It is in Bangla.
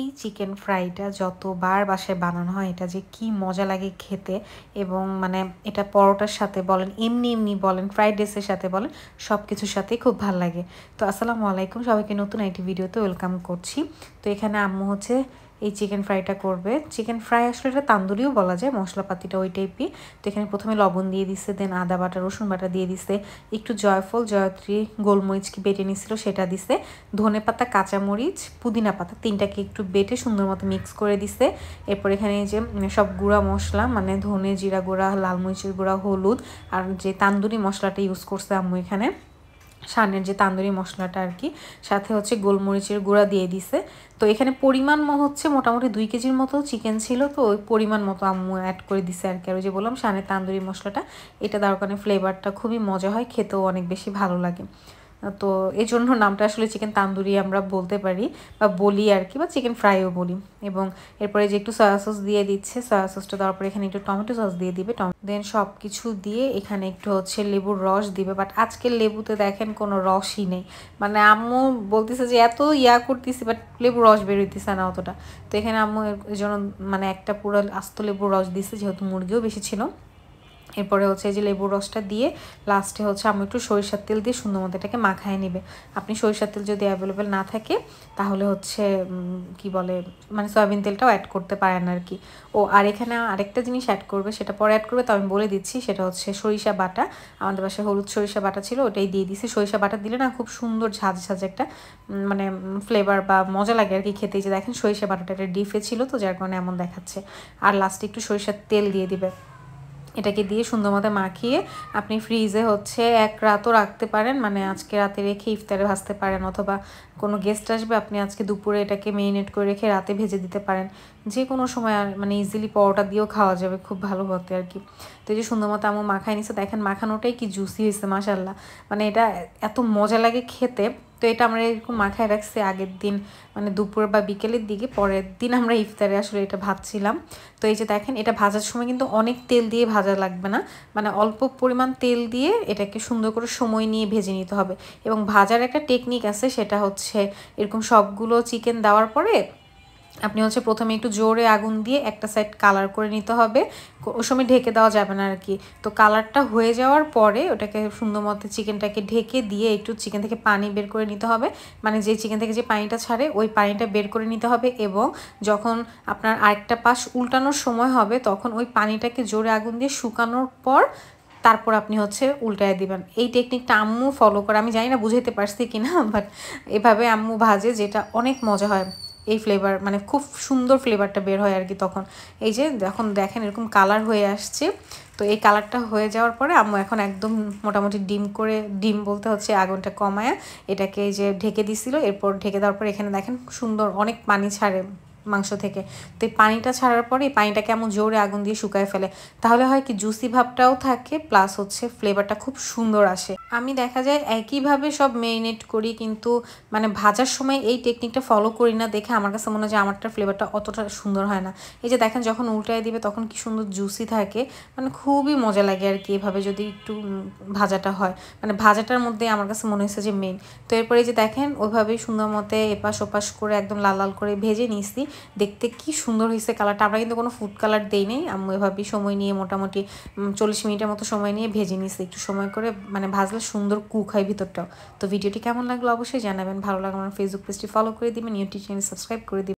এই চিকেন ফ্রাইটা যতবার বাসায় বানানো হয় এটা যে কি মজা লাগে খেতে এবং মানে এটা পরোটার সাথে বলেন এমনি এমনি বলেন ফ্রাইড রাইসের সাথে বলেন সব কিছুর সাথেই খুব ভালো লাগে তো আসসালামু আলাইকুম সবাইকে নতুন একটি ভিডিওতে ওয়েলকাম করছি তো এখানে আম্মু হচ্ছে এই চিকেন ফ্রাইটা করবে চিকেন ফ্রাই আসলে এটা তান্দুরিও বলা যায় মশলাপাতিটা ওই টাইপই তো এখানে প্রথমে লবণ দিয়ে দিছে দেন আদা বাটা রসুন বাটা দিয়ে দিছে একটু জয়ফল জয়ত্রী গোলমরিচ কি বেটে নিছিল সেটা দিছে ধনে পাতা কাঁচামরিচ পুদিনা পাতা তিনটাকে একটু বেটে সুন্দর মতো মিক্স করে দিছে এরপর এখানে যে সব গুঁড়া মশলা মানে ধনে জিরা গুঁড়া লাল মরিচের গুঁড়া হলুদ আর যে তান্দুরি মশলাটা ইউজ করছে আম্মু এখানে সানের যে তান্দুরি মশলাটা আর কি সাথে হচ্ছে গোলমরিচের গুঁড়া দিয়ে দিছে তো এখানে পরিমাণ হচ্ছে মোটামুটি দুই কেজির মতো চিকেন ছিল তো ওই পরিমাণ মতো আম্মু অ্যাড করে দিছে আর কি আর যে বললাম সানের তান্দুরি মশলাটা এটা দেওয়ার কারণে ফ্লেভারটা খুবই মজা হয় খেতেও অনেক বেশি ভালো লাগে তো এই জন্য নামটা আসলে চিকেন তান্দুরি আমরা বলতে পারি বা বলি আর কি বা চিকেন ফ্রাইও বলি এবং এরপরে যে একটু সয়া সস দিয়ে দিচ্ছে সয়া সসটা দেওয়ার পরে এখানে একটু টমেটো সস দিয়ে দিবে দেন সব কিছু দিয়ে এখানে একটু হচ্ছে লেবুর রস দিবে বাট আজকের লেবুতে দেখেন কোনো রসই নেই মানে আম্মু বলতেছে যে এত ইয়া করতেছি বাট লেবুর রস বেরোইতেছে না অতটা তো এখানে আম্মু এর জন্য মানে একটা পুরো আস্ত লেবুর রস দিছে যেহেতু মুরগিও বেশি ছিল এরপরে হচ্ছে এই যে লেবুর রসটা দিয়ে লাস্টে হচ্ছে আমি একটু সরিষার তেল দিয়ে সুন্দর মতো এটাকে মাখায় নেবে আপনি সরিষার তেল যদি অ্যাভেলেবেল না থাকে তাহলে হচ্ছে কি বলে মানে সয়াবিন তেলটাও অ্যাড করতে পারেন আর কি ও আর এখানে আরেকটা জিনিস অ্যাড করবে সেটা পরে অ্যাড করবে তো আমি বলে দিচ্ছি সেটা হচ্ছে সরিষা বাটা আমাদের বাসায় হলুদ সরিষা বাটা ছিল ওটাই দিয়ে দিছি সরিষা বাটা দিলে না খুব সুন্দর ঝাঁজ ঝাঁজ একটা মানে ফ্লেভার বা মজা লাগে আর কি খেতে যে দেখেন সরিষা বাটাটা একটা ডিফে ছিল তো যার কারণে এমন দেখাচ্ছে আর লাস্টে একটু সরিষার তেল দিয়ে দিবে এটাকে দিয়ে সুন্দর মতো মাখিয়ে আপনি ফ্রিজে হচ্ছে এক রাতও রাখতে পারেন মানে আজকে রাতে রেখে ইফতারে ভাজতে পারেন অথবা কোনো গেস্ট আসবে আপনি আজকে দুপুরে এটাকে মেরিনেট করে রেখে রাতে ভেজে দিতে পারেন যে কোনো সময় মানে ইজিলি পরোটা দিয়েও খাওয়া যাবে খুব ভালো হতে আর কি তো এই যে সুন্দর মতো আমার মাখায় নিছে দেখেন মাখানোটাই কি জুসি হয়েছে মাসাল্লাহ মানে এটা এত মজা লাগে খেতে তো এটা আমরা এরকম মাথায় রাখছি আগের দিন মানে দুপুর বা বিকেলের দিকে পরের দিন আমরা ইফতারে আসলে এটা ভাজছিলাম তো এই যে দেখেন এটা ভাজার সময় কিন্তু অনেক তেল দিয়ে ভাজা লাগবে না মানে অল্প পরিমাণ তেল দিয়ে এটাকে সুন্দর করে সময় নিয়ে ভেজে নিতে হবে এবং ভাজার একটা টেকনিক আছে সেটা হচ্ছে এরকম সবগুলো চিকেন দেওয়ার পরে আপনি হচ্ছে প্রথমে একটু জোরে আগুন দিয়ে একটা সাইড কালার করে নিতে হবে ওই সময় ঢেকে দেওয়া যাবে না আর কি তো কালারটা হয়ে যাওয়ার পরে ওটাকে সুন্দর মতো চিকেনটাকে ঢেকে দিয়ে একটু চিকেন থেকে পানি বের করে নিতে হবে মানে যে চিকেন থেকে যে পানিটা ছাড়ে ওই পানিটা বের করে নিতে হবে এবং যখন আপনার আরেকটা পাশ উল্টানোর সময় হবে তখন ওই পানিটাকে জোরে আগুন দিয়ে শুকানোর পর তারপর আপনি হচ্ছে উল্টায় দিবেন এই টেকনিকটা আম্মু ফলো করে আমি জানি না বুঝাইতে পারছি কিনা বাট এভাবে আম্মু ভাজে যেটা অনেক মজা হয় এই ফ্লেভার মানে খুব সুন্দর ফ্লেভারটা বের হয় আর কি তখন এই যে যখন দেখেন এরকম কালার হয়ে আসছে তো এই কালারটা হয়ে যাওয়ার পরে আম্মু এখন একদম মোটামুটি ডিম করে ডিম বলতে হচ্ছে আগুনটা কমায়া এটাকে যে ঢেকে দিছিল এরপর ঢেকে দেওয়ার পরে এখানে দেখেন সুন্দর অনেক পানি ছাড়ে মাংস থেকে তো এই পানিটা ছাড়ার পরে এই পানিটা কেমন জোরে আগুন দিয়ে শুকায় ফেলে তাহলে হয় কি জুসি ভাবটাও থাকে প্লাস হচ্ছে ফ্লেভারটা খুব সুন্দর আসে আমি দেখা যায় একইভাবে সব মেরিনেট করি কিন্তু মানে ভাজার সময় এই টেকনিকটা ফলো করি না দেখে আমার কাছে মনে হয় যে আমারটার ফ্লেভারটা অতটা সুন্দর হয় না এই যে দেখেন যখন উল্টায় দিবে তখন কি সুন্দর জুসি থাকে মানে খুবই মজা লাগে আর কি এভাবে যদি একটু ভাজাটা হয় মানে ভাজাটার মধ্যে আমার কাছে মনে হয়েছে যে মেন তো এরপরে যে দেখেন ওইভাবেই সুন্দর মতে এপাশ ওপাশ করে একদম লাল লাল করে ভেজে নিয়েছি দেখতে কি সুন্দর হয়েছে কালারটা আমরা কিন্তু কোনো ফুড কালার দেই নেই আমি ওইভাবেই সময় নিয়ে মোটামুটি চল্লিশ মিনিটের মতো সময় নিয়ে ভেজে নিয়েছি একটু সময় করে মানে ভাজলে এতটা সুন্দর কুক হয় ভিতরটাও তো ভিডিওটি কেমন লাগলো অবশ্যই জানাবেন ভালো লাগলো আমার ফেসবুক পেজটি ফলো করে দিবেন ইউটিউব চ্যানেল সাবস্ক্রাইব করে দিবেন